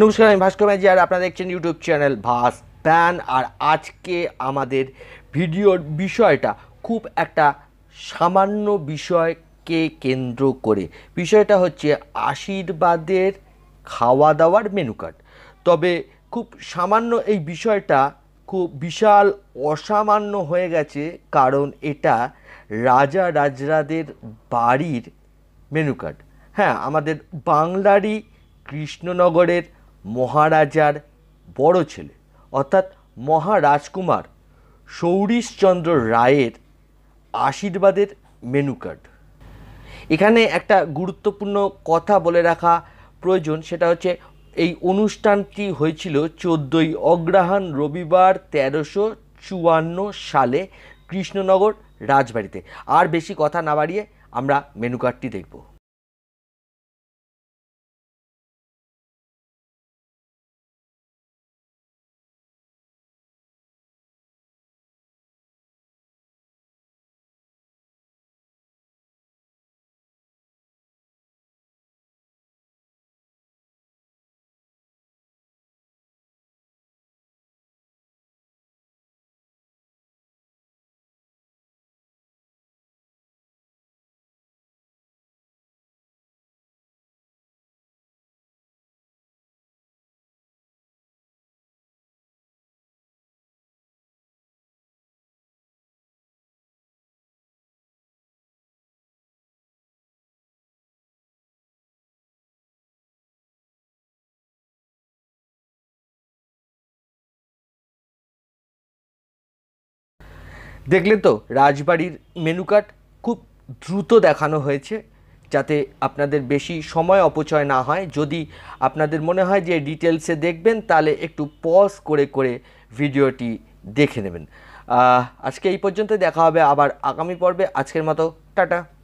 নমস্কার আমি ভাস্কর ম্যাজি আর আপনারা দেখছেন ইউটিউব চ্যানেল ভাস প্যান আর আজকে আমাদের ভিডিওর বিষয়টা খুব একটা সামান্য বিষয়কে কেন্দ্র করে বিষয়টা হচ্ছে আশীর্বাদের খাওয়া দাওয়ার মেনু কার্ড তবে খুব সামান্য এই বিষয়টা খুব বিশাল অসামান্য হয়ে গেছে কারণ এটা রাজা রাজরাদের বাড়ির মেনু কার্ড হ্যাঁ আমাদের বাংলারই কৃষ্ণনগরের মহারাজার বড় ছেলে অর্থাৎ মহারাজকুমার সৌরিশচন্দ্র রায়ের আশীর্বাদের মেনু কার্ড এখানে একটা গুরুত্বপূর্ণ কথা বলে রাখা প্রয়োজন সেটা হচ্ছে এই অনুষ্ঠানটি হয়েছিল চোদ্দোই অগ্রহায়ণ রবিবার তেরোশো চুয়ান্ন সালে কৃষ্ণনগর রাজবাড়িতে আর বেশি কথা না বাড়িয়ে আমরা মেনু কার্ডটি দেখবো দেখলেন তো রাজবাড়ির মেনু কার্ড খুব দ্রুত দেখানো হয়েছে যাতে আপনাদের বেশি সময় অপচয় না হয় যদি আপনাদের মনে হয় যে ডিটেলসে দেখবেন তাহলে একটু পজ করে করে ভিডিওটি দেখে নেবেন আজকে এই পর্যন্ত দেখা হবে আবার আগামী পর্বে আজকের মতো টাটা